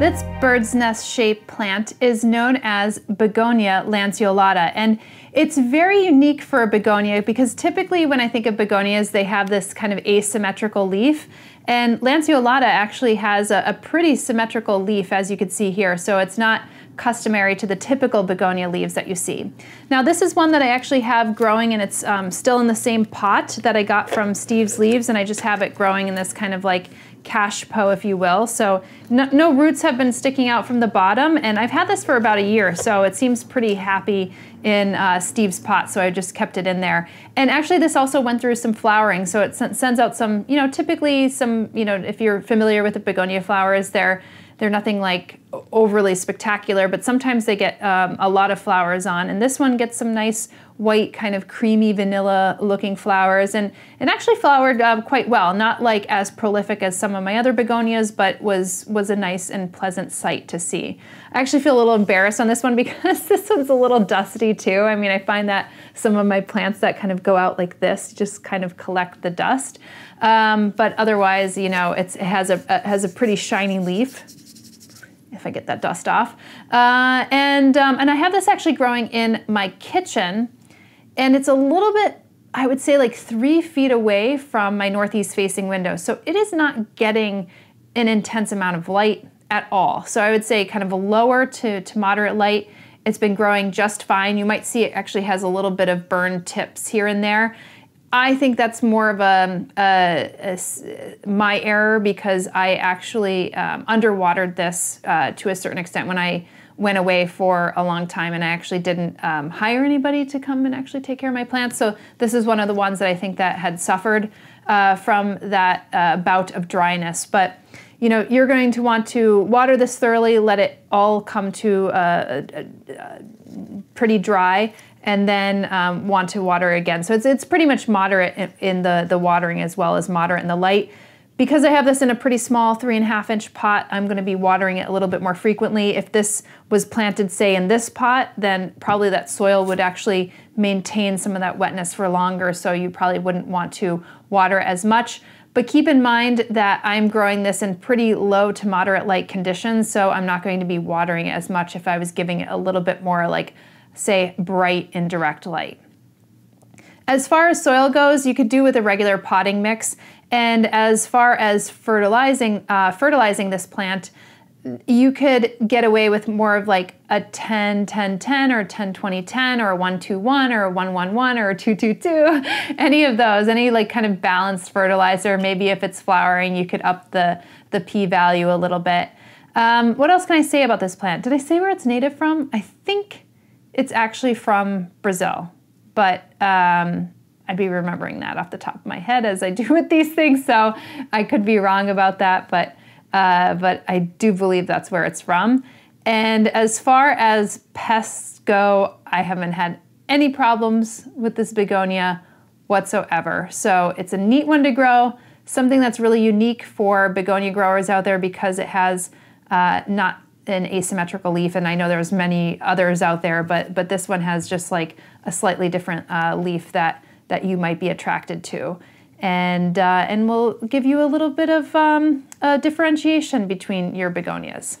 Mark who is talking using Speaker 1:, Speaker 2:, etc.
Speaker 1: This bird's nest shaped plant is known as Begonia lanceolata, and it's very unique for a begonia because typically when I think of begonias, they have this kind of asymmetrical leaf. And lanceolata actually has a, a pretty symmetrical leaf, as you can see here, so it's not customary to the typical begonia leaves that you see. Now this is one that I actually have growing and it's um, still in the same pot that I got from Steve's Leaves and I just have it growing in this kind of like cash po, if you will. So no, no, roots have been sticking out from the bottom, and I've had this for about a year, so it seems pretty happy in uh, Steve's pot, so I just kept it in there. And actually, this also went through some flowering, so it sends out some, you know, typically some, you know, if you're familiar with the begonia flowers, they're, they're nothing like overly spectacular, but sometimes they get um, a lot of flowers on. And this one gets some nice white kind of creamy vanilla looking flowers and it actually flowered um, quite well not like as prolific as some of my other begonias but was was a nice and pleasant sight to see i actually feel a little embarrassed on this one because this one's a little dusty too i mean i find that some of my plants that kind of go out like this just kind of collect the dust um, but otherwise you know it has a, a has a pretty shiny leaf I get that dust off. Uh, and, um, and I have this actually growing in my kitchen. And it's a little bit, I would say like three feet away from my northeast facing window. So it is not getting an intense amount of light at all. So I would say kind of a lower to, to moderate light. It's been growing just fine. You might see it actually has a little bit of burn tips here and there. I think that's more of a, a, a my error because I actually um, underwatered this uh, to a certain extent when I went away for a long time and I actually didn't um, hire anybody to come and actually take care of my plants. So this is one of the ones that I think that had suffered uh, from that uh, bout of dryness. But you know, you're going to want to water this thoroughly, let it all come to a uh, uh, uh, pretty dry, and then um, want to water again. So it's, it's pretty much moderate in, in the, the watering as well as moderate in the light. Because I have this in a pretty small three and a half inch pot, I'm gonna be watering it a little bit more frequently. If this was planted, say, in this pot, then probably that soil would actually maintain some of that wetness for longer, so you probably wouldn't want to water as much. But keep in mind that I'm growing this in pretty low to moderate light conditions, so I'm not going to be watering it as much if I was giving it a little bit more like say, bright indirect light. As far as soil goes, you could do with a regular potting mix. And as far as fertilizing, uh, fertilizing this plant, you could get away with more of like a 10 10 10 or 10 20 10 or 1 2 1 or 1 1 1 or 2 2 2 any of those any like kind of balanced fertilizer maybe if it's flowering you could up the the p value a little bit um, what else can i say about this plant did i say where it's native from i think it's actually from Brazil, but um, I'd be remembering that off the top of my head as I do with these things, so I could be wrong about that, but uh, but I do believe that's where it's from. And as far as pests go, I haven't had any problems with this begonia whatsoever. So it's a neat one to grow, something that's really unique for begonia growers out there because it has uh, not an asymmetrical leaf, and I know there's many others out there, but but this one has just like a slightly different uh, leaf that that you might be attracted to, and uh, and will give you a little bit of um, differentiation between your begonias.